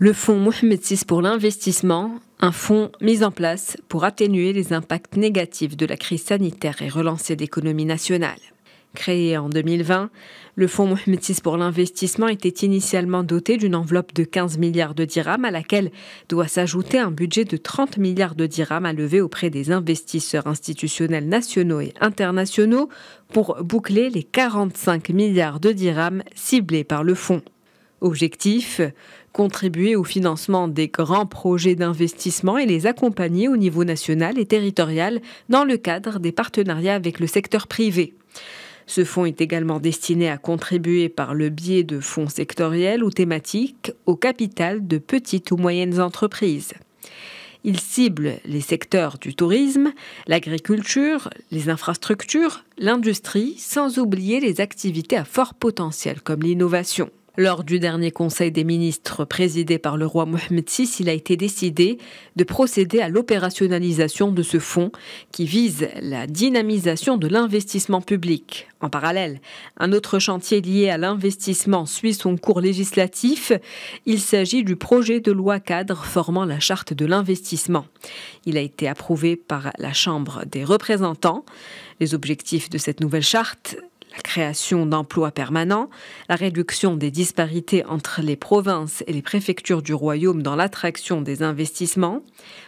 Le fonds Mohamed VI pour l'investissement, un fonds mis en place pour atténuer les impacts négatifs de la crise sanitaire et relancer l'économie nationale. Créé en 2020, le fonds Mohamed VI pour l'investissement était initialement doté d'une enveloppe de 15 milliards de dirhams à laquelle doit s'ajouter un budget de 30 milliards de dirhams à lever auprès des investisseurs institutionnels nationaux et internationaux pour boucler les 45 milliards de dirhams ciblés par le fonds. Objectif contribuer au financement des grands projets d'investissement et les accompagner au niveau national et territorial dans le cadre des partenariats avec le secteur privé. Ce fonds est également destiné à contribuer par le biais de fonds sectoriels ou thématiques au capital de petites ou moyennes entreprises. Il cible les secteurs du tourisme, l'agriculture, les infrastructures, l'industrie, sans oublier les activités à fort potentiel comme l'innovation. Lors du dernier Conseil des ministres présidé par le roi Mohamed VI, il a été décidé de procéder à l'opérationnalisation de ce fonds qui vise la dynamisation de l'investissement public. En parallèle, un autre chantier lié à l'investissement suit son cours législatif. Il s'agit du projet de loi cadre formant la charte de l'investissement. Il a été approuvé par la Chambre des représentants. Les objectifs de cette nouvelle charte la création d'emplois permanents, la réduction des disparités entre les provinces et les préfectures du royaume dans l'attraction des investissements,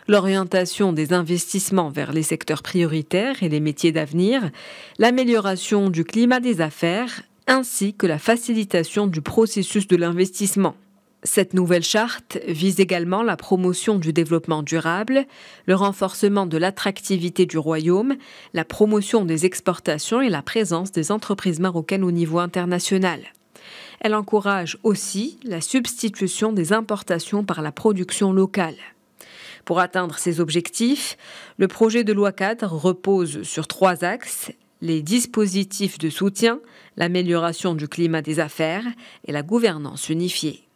l'orientation des investissements vers les secteurs prioritaires et les métiers d'avenir, l'amélioration du climat des affaires, ainsi que la facilitation du processus de l'investissement. Cette nouvelle charte vise également la promotion du développement durable, le renforcement de l'attractivité du royaume, la promotion des exportations et la présence des entreprises marocaines au niveau international. Elle encourage aussi la substitution des importations par la production locale. Pour atteindre ces objectifs, le projet de loi 4 repose sur trois axes les dispositifs de soutien, l'amélioration du climat des affaires et la gouvernance unifiée.